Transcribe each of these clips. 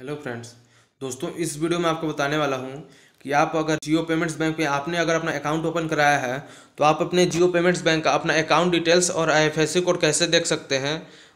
hello friends दोस्तों इस video में आपको बताने वाला हूँ कि आप अगर जियो पेमेंट्स बैंक में आपने अगर अपना अकाउंट ओपन कराया है तो आप अपने जियो पेमेंट्स बैंक का अपना अकाउंट डिटेल्स और आईएफएससी कोड कैसे देख सकते हैं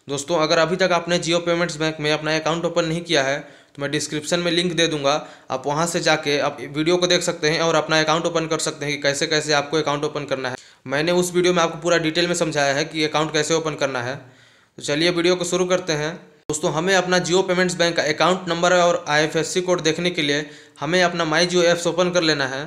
दोस्तों अगर अभी तक आपने जियो पेमेंट्स बैंक में अपना अकाउंट ओपन नहीं किया है तो मैं डिस्क्रिप्शन में लिंक दे दूंगा आप वहाँ से जाके आप वीडियो को देख सकते हैं और अपना अकाउंट ओपन कर सकते हैं कि कैसे कैसे आपको अकाउंट ओपन करना है मैंने उस वीडियो में आपको पूरा डिटेल में समझाया है कि अकाउंट कैसे ओपन करना है तो चलिए वीडियो को शुरू करते हैं दोस्तों हमें अपना जियो पेमेंट्स बैंक का अकाउंट नंबर और आई कोड देखने के लिए हमें अपना माई जियो ऐप्स ओपन कर लेना है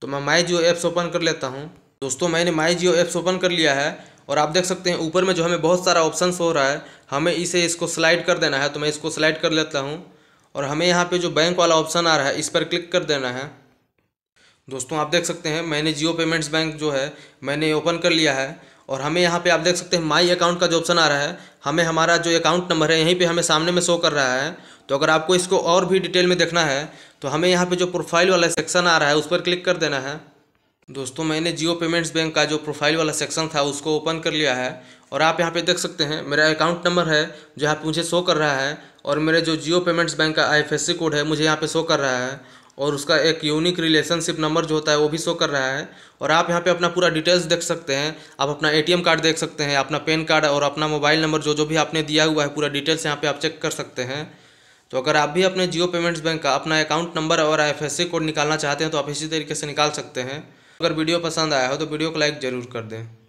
तो मैं माई जियो ऐप्स ओपन कर लेता हूँ दोस्तों मैंने माई जियो ऐप्स ओपन कर लिया है और आप देख सकते हैं ऊपर में जो हमें बहुत सारा ऑप्शन हो रहा है हमें इसे इसको स्लाइड कर देना है तो मैं इसको स्लाइड कर लेता हूँ और हमें यहाँ पे जो बैंक वाला ऑप्शन आ रहा है इस पर क्लिक कर देना है दोस्तों आप देख सकते हैं मैंने जियो पेमेंट्स बैंक जो है मैंने ओपन कर लिया है और हमें यहाँ पे आप देख सकते हैं माई अकाउंट का जो ऑप्शन आ रहा है हमें हमारा जो अकाउंट नंबर है यहीं पे हमें सामने में शो कर रहा है तो अगर आपको इसको और भी डिटेल में देखना है तो हमें यहाँ पे जो प्रोफाइल वाला सेक्शन आ रहा है उस पर क्लिक कर देना है दोस्तों मैंने जियो पेमेंट्स बैंक का जो प्रोफाइल वाला सेक्शन था उसको ओपन कर लिया है और आप यहाँ पे देख सकते हैं मेरा अकाउंट नंबर है जो यहाँ मुझे शो कर रहा है और मेरे जो जियो पेमेंट्स बैंक का आई कोड है मुझे यहाँ पे शो कर रहा है और उसका एक यूनिक रिलेशनशिप नंबर जो होता है वो भी शो कर रहा है और आप यहाँ पे अपना पूरा डिटेल्स देख सकते हैं आप अपना एटीएम कार्ड देख सकते हैं अपना पेन कार्ड और अपना मोबाइल नंबर जो जो भी आपने दिया हुआ है पूरा डिटेल्स यहाँ पे आप चेक कर सकते हैं तो अगर आप भी अपने जियो पेमेंट्स बैंक का अपना अकाउंट नंबर और आई कोड निकालना चाहते हैं तो आप इसी तरीके से निकाल सकते हैं अगर वीडियो पसंद आया हो तो वीडियो को लाइक ज़रूर कर दें